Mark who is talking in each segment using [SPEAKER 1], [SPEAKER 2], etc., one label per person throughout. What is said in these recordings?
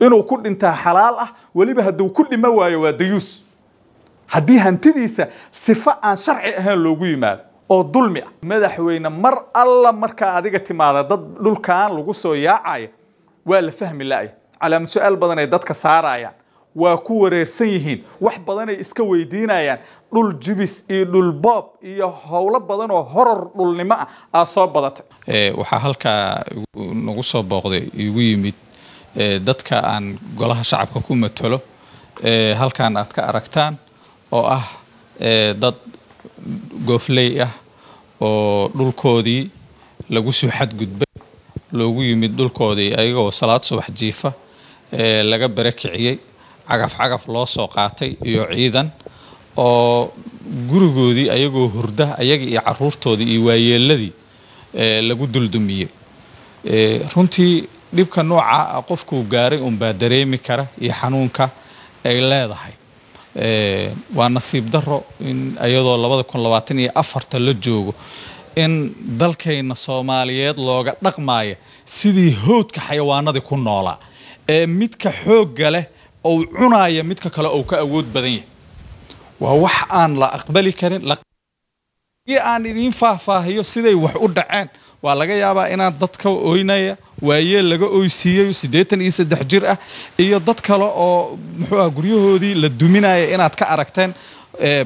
[SPEAKER 1] inuu ku dhintaa xalaal ah weliba hadduu ku dhima waayo waa dayuus haddii hantidiisa sifo aan sharci ahayn loogu yimaado oo dulmi ah madaxweyne mar alla markaa adiga timaada dad dhulkaan lagu soo yaacaya waa la fahmi la calaamad su-aal badanay dadka saarayaan waa ku wareersan yihiin wax badanay iska weydiinayaan dhul jibis iyo dhul boob iyo howlo badan oo horor dhulnimo ah aa soo badatay waxaa halkaa nagu soo booqday igu yimid dadka aan golaha shacabka ku matalo halkan aad ka aragtaan oo ah dad goofley ah oo dhulkoodii lagu soo xadgudbay loogu yimid dhulkoodii ayagoo salaad subax jiifa laga barakiciyey cagaf cagaf loo soo qaatay iyo ciidan oo gurigoodii ayagoo hurda ayaga iyo caruurtoodii iyo waayeeladii lagu duldumiyey runtii dhibka nooca ah, qofkuu gaaray unbaa dareemi kara iyo xanuunka ay leedahay waa nasiib daro in iyadoo labada kun labaatan iyo afarta la joogo in dalkayna soomaaliyeed looga dhaqmaaya sidii howdka xayawaanadii ku noolaa ee midka xoogga leh ou cunaaya midka kale ou ka awood badan yahay waa wax aan la aqbali karin aan idiin faahfaahiyo siday wax u dhaceen waa laga yaabaa inaad dadka oynaya waayeel laga oysiiyayo sideetan iyo saddex jir ah iyo dad kale oo muxuu ah guryahoodii la duminaya inaad ka aragteen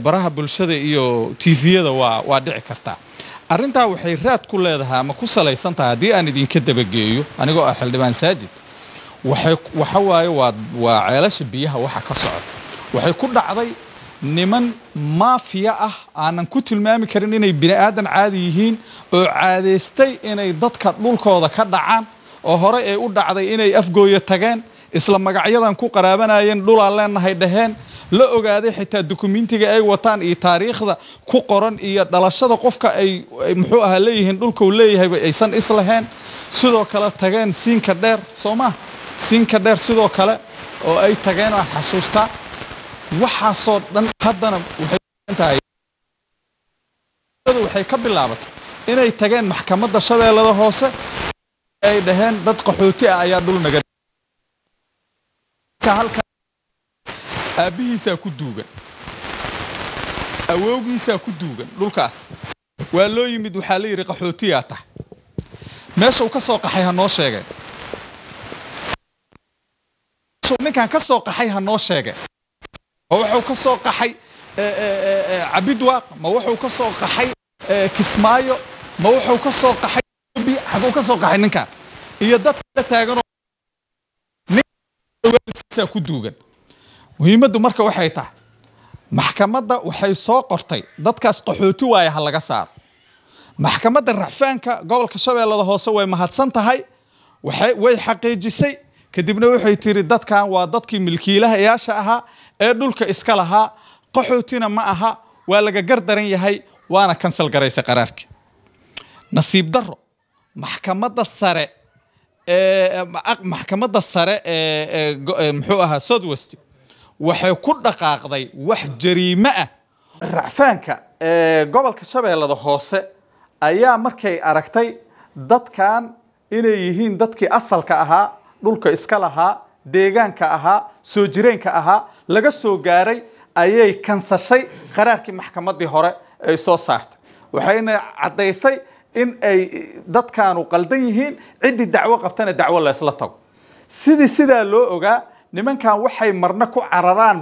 [SPEAKER 1] baraha bulshada iyo tiifiyada waa waa dhici kartaa arrintaa waxay raad ku leedahaa ama ku salaysan tahay haddii aan idinka dabageeyo anigoo ah xildhibaan saajid waxawaaye waa ceelasha biyaha waxa ka socda waxay ku dhacday niman maafiya ah aanan ku tilmaami karin inay bini aadan caadi yihiin oo caadaystay inay dadka dhulkooda ka dhacaan oo hore ay u dhacday inay afgooyo tageen isla magacyadan ku qaraabanayeen dhulaan leennahay dhaheen la ogaaday xitaa dukumentiga ay wataan iyo taariikhda ku qoran iyo dhalashada qofka ay muxuu ahaa leeyihiin dhulkau leeyahayba aysan islaheen sidoo kale tageen siinka dheer soo maah siinka dheer sidoo kale oo ay tageen aan xasuustaa waxaasoo dhan haddana waxay waxay ka bilaabato inay tageen maxkamadda shabeellada hoose ay dhaheen dad qaxooti ah ayaa dhul naga aabbihiisaa ku duugan awowgiisaa ku duugan dhulkaas waa loo yimid waxaa la yidhi qaxootiyaa tah meeshuu ka soo qaxay ha noo sheegee ninkaan ka soo qaxay ha noo sheegee wuxuu ka soo qaxay eh, eh, eh, cabidwaaq ma wuxuu ka soo qaxay kismaayo ma wuxuu ka soo qaxay xaguu ka soo qaxay ninkan iyo dadka la taaganwaalidkiisaa ku duugan muhiimaddu marka waxay tahay maxkamadda waxay soo qortay dadkaas qaxooti waaya ha laga saaro maxkamadda racfaanka gobolka shabeellada hoose way mahadsan tahay way xaqiijisay kadibna waxay tiri dadkan waa dadkii milkiilaha yaasha ahaa ee dhulka iska lahaa qaxootina ma aha waa laga gar daran yahay waana kansal garaysa qaraarkii nasiib daro maxkamadda sare maxkamadda sare ee muxuu ahaa southwest waxay ku dhaqaaqday wax jariimo ah racfaanka ee gobolka shabeellada hoose ayaa markay aragtay dadkan inay yihiin dadkii asalka ahaa dhulka iska lahaa deegaanka ahaa soo jireenka ahaa laga soo gaaray ayay kansashay qaraarkii maxkamaddii hore ay soo saartay waxayna caddaysay in ay dadkaanu qaldan yihiin ciddii dacwo qabtana dacwo laysla tago sidii sidaa loo ogaa nimankan waxay marna ku cararaan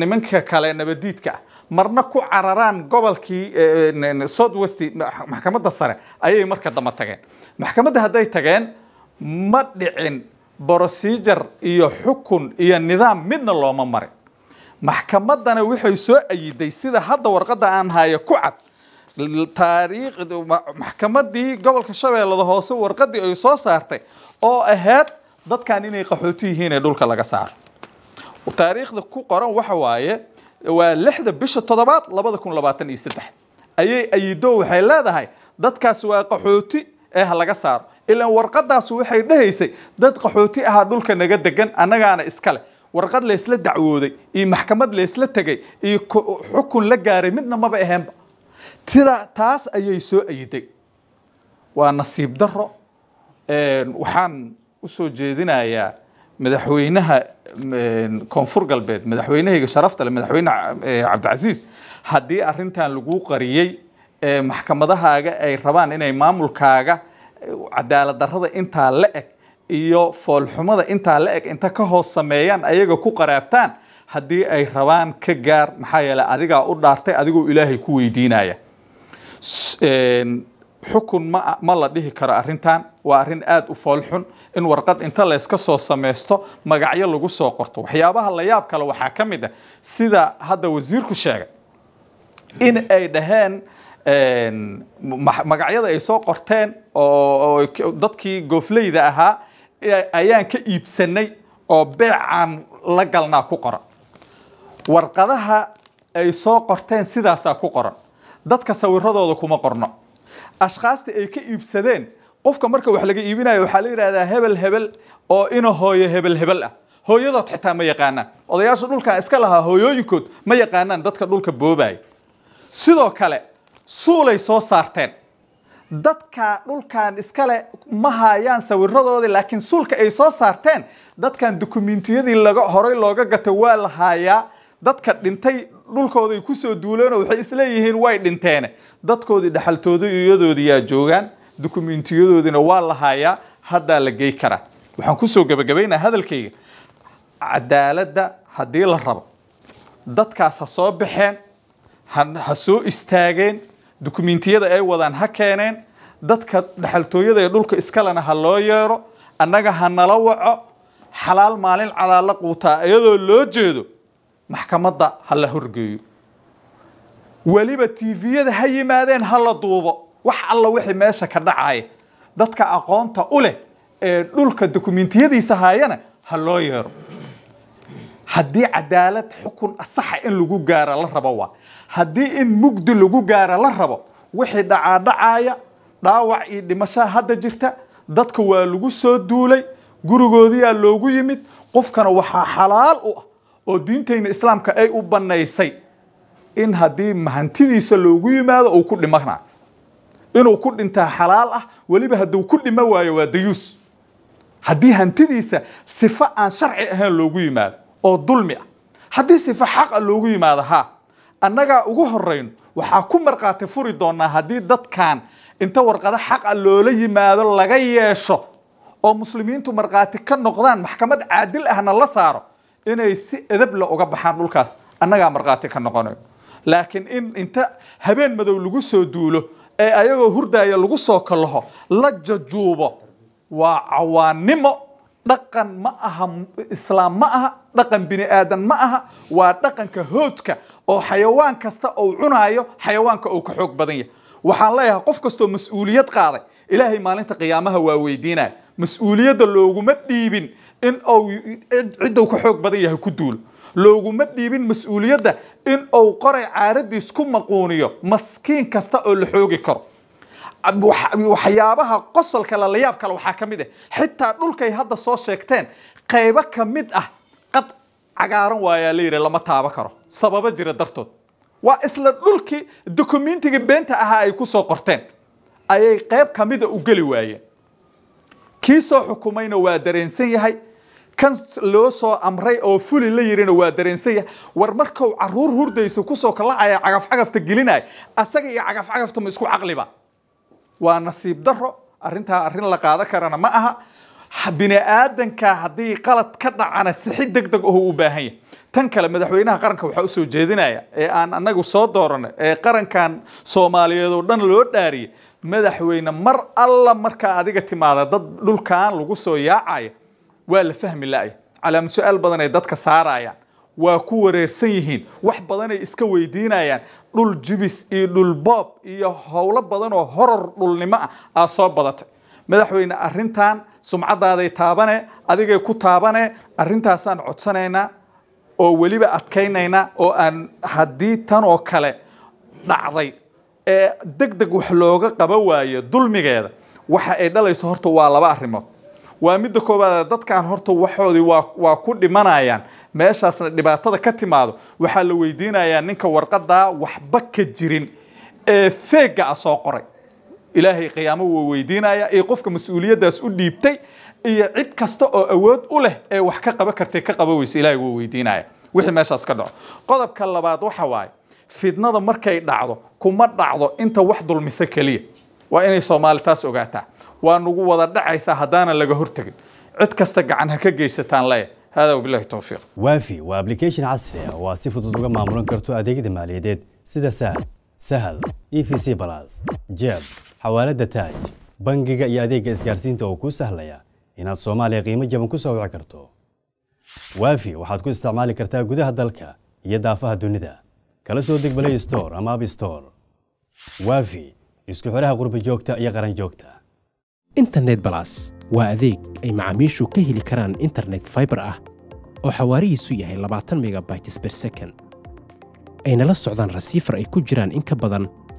[SPEAKER 1] nimanka kale nabadiidka ah. marna ku cararaan gobolkii eh, eh, southwest maxkamadda sare ayay marka damba tageen maxkamadda hadday tageen ma dhicin brosijer iyo xukun iyo nidaam midna looma marin maxkamaddana waxay soo ayiday sida hadda warqadda aan haayo ku cad taariikhmaxkamadii gobolka shabeellada hoose warqadii ay soo saartay oo ahayd dadkan inay qaxooti yihiin ee dhulka laga saaro taariikhda ku qoran waxa waaye waa lixda bisha toddobaad labada kun labaatan iyo saddex ayay ayido waxay leedahay dadkaas waa qaxooti ee ha laga saaro ilaan warqadaas waxay dhahaysay dad qaxooti ahaa dhulka naga degan annagaana iskale warqad laysla dacwooday iyo maxkamad laysla tegay iyo xukun la gaaray midna maba aheenba sida taas ayay soo ayiday waa nasiib daro waxaan usoo jeedinayaa madaxweynaha koonfur galbeed madaxweynahayga sharafta le madaxweyne cabdicasiis haddii arintan lagu qariyey maxkamadahaaga ay rabaan inay maamulkaaga cadaalad darada intaa la eg iyo foolxumada intaa la eg inta ka hoos sameeyaan ayaga ku qaraabtaan haddii ay rabaan ka gaar maxaa yeele adigaa u dhaartay adigoo ilaahay ku weydiinaya xukun ma ma la dhihi karo arrintan waa arrin aada u foolxun in warqad inta layska soo samaysto magacyo lagu soo qorto waxyaabaha la yaab kale waxaa ka mid a ah sida hadda wasiirku sheegay in ay dhaheen Ehm, magacyada ay soo qorteen oo dadkii goofleyda ahaa e, ayaan ka iibsanay oo beecaan la galnaa ku qoran warqadaha ay soo qorteen sidaasaa ku qoran dadka sawiradooda kuma qorno ashkaasta ay ka iibsadeen qofka marka wax laga iibinayo waxaa la yidhahdaa hebel hebel oo ina hooyo hebel hebel ah hooyadood xitaa ma yaqaanaan odayaasha dhulkaa iska lahaa hooyooyinkood ma yaqaanaan dadka dhulka boobaya sidoo kale suulay soo saarteen dadka dhulkan iskale ma hayaan sawiradoodii laakiin suulka ay soo saarteen dadkan dukumentiyadii laga horay looga gatay waa la haayaa dadka dhintay dhulkooday kusoo duuleenoo waxay isleeyihiin way dhinteene dadkoodii dhaxaltooda iyadoodii yaa joogaan dukumentiyadoodiina waa la haayaa haddaa la gey karaa waxaan kusoo gabagabaynaa hadalkayga cadaaladda haddii la rabo dadkaas ha soo baxeen ha soo istaageen dukumiintiyada ay wadaan ha keeneen dadka dhexaltooyada ee dhulka iskalena ha loo yeero annaga ha nala waco xalaal maalin cadaalla quutaa iyadoo loo jeedo maxkamadda ha la horgeeyo weliba tiviyada ha yimaadeen ha la duubo wax alla wixii meesha ka dhacaya dadka aqoonta u leh ee dhulka dukumiintiyadiisa haayana ha loo yeero haddii cadaalad xukun asaxa in lagu gaara la rabo waa haddii in mugdi lagu gaara la rabo wixii dhacaadhacaaya dhaawac iyo dhimashaa hadda jirta dadka waa lagu soo duulay gurigoodiyaa loogu yimid qofkana waxaa xalaal u ah oo diintayna islaamka ay u bannaysay in haddii mahantidiisa loogu yimaado uu ku dhimana inuu ku dhintaa xalaal ah weliba hadduu ku dhima waayo waa dayuus haddii hantidiisa sifo aan sharci ahayn loogu yimaado oo dulmi ah haddii sifo xaqa ah loogu yimaado haa annagaa ugu horayno waxaa ku markhaati furi doonaa haddii dadkan inta warqado xaqa ah loola yimaado laga yeesho oo muslimiintu markhaati ka noqdaan maxkamad caadil ahna la saaro inay si edabla uga baxaan dhulkaas annagaa markhaati ka noqonayo laakiin in inta habeen madow lagu soo duulo ee ayagoo hurdaaya lagu soo kalaho la jajuubo waa cawaanimo dhaqan ma aha islaam ma aha dhaqan bini aadan ma aha waa dhaqanka hoodka oo xayawaan kasta ou cunaayo xayawaanka uu ka xoog badan yahay waxaan leeyahay qof kastoo mas-uuliyad qaaday ilaahay maalinta qiyaamaha waa weydiinaya mas-uuliyadda looguma dhiibin in uu cidduu ka xoog badan yahay ku duulo looguma dhiibin mas-uuliyadda in uu qoray caaradiis ku maquuniyo maskiin kasta oo la xoogi karo waxyaabaha qosolka lalayaab kale waxaa ka mid ah xitaa dhulkay hadda soo sheegteen qaybo ka mid ah cagaaran waayaa la yidhi lama taaba karo sababo jira dartood waa isla dhulkii dokumentiga beenta ahaa ay ku soo qorteen ayay qayb ka mida u geli waayeen kii soo xukumayna waa dareensan yahay kan loo soo amray oo fuli la yirina waa dareensan yahay war markau caruur hurdaysa kusoo kalacaya cagafcagafta gelinaya asaga iyo cagafcagafta ma isku caqliba waa nasiib darro arrintaa arrin la qaado karana ma aha biniaadanka haddii qalad ka dhacana sixi deg deg oho ah u baahan yahy tan kale madaxweynaha qaranka waxaa usoo jeedinaya ee aan anagu soo dooranay ee qarankan soomaaliyeed oo dhan loo dhaariyay madaxweyne mar alla markaa adiga timaada dad dhulkan lagu soo yaacaya waa la fahmi la-ay calaamad su-aal badan ay dadka saarayaan waa ku wareersan yihiin wax badanay iska weydiinayaan dhul jubis iyo dhul boob iyo howlo badan oo horor dhulnimo ah aa soo badatay madaxweyne arintan sumcadaaday taabane adigay ku taabane arintaasaan codsanaynaa oo weliba adkaynayna oo aan haddii tan oo kale dhacday ee deg deg wax looga qaba waayo dulmigeeda waxa ay dhalayso horta waa laba arrimood waa midda koobaad dadkan horta waxoodii waa ku dhimanayaan meeshaasna dhibaatada ka timaado waxaa la weydiinayaa ninka warqadaa waxba ka jirin ee feega a soo qoray إلهي قيامه وويدينا يا إيقفك كمسؤولية داس أوليبتي إي عيد أو أود أوله إي وحكا قبا كرتي كا قبا ويس إلهي وويدينا يا ويحي ماشي أسكرنا قضب كالاباد وحواي في دنظم مركي دعضو كما دعضو إنت وحدو المسكلية وإني صومال تاس أوغاتا ونقوة دعي ساهدانا لغا هرتك عيد كاستق عنها كجيستان لي هذا وبالله التوفيق وافي وابلكيشن عصري وصفة تطبيق مامورن كرتو أديك دمالي سيدا سهل سهل اي في سي بلاس جيب xawaaladda taaj bangiga iyo adeegga isgaarsiinta oo kuu sahlaya inaad soomaaliya qiimo jaban ku soo wici karto waafi waxaad ku isticmaali kartaa gudaha dalka iyo daafaha dunida kala soo deg balay store ama abstor waafi isku xidhaha qurba joogta iyo qaran joogta internet balas waa adeeg ay macaamiishu ka heli karaan internet fiber ah oo xawaarihiisu yahay labaatan megabytes per second ayna la socdaan rasiifar ay ku jiraan in ka badan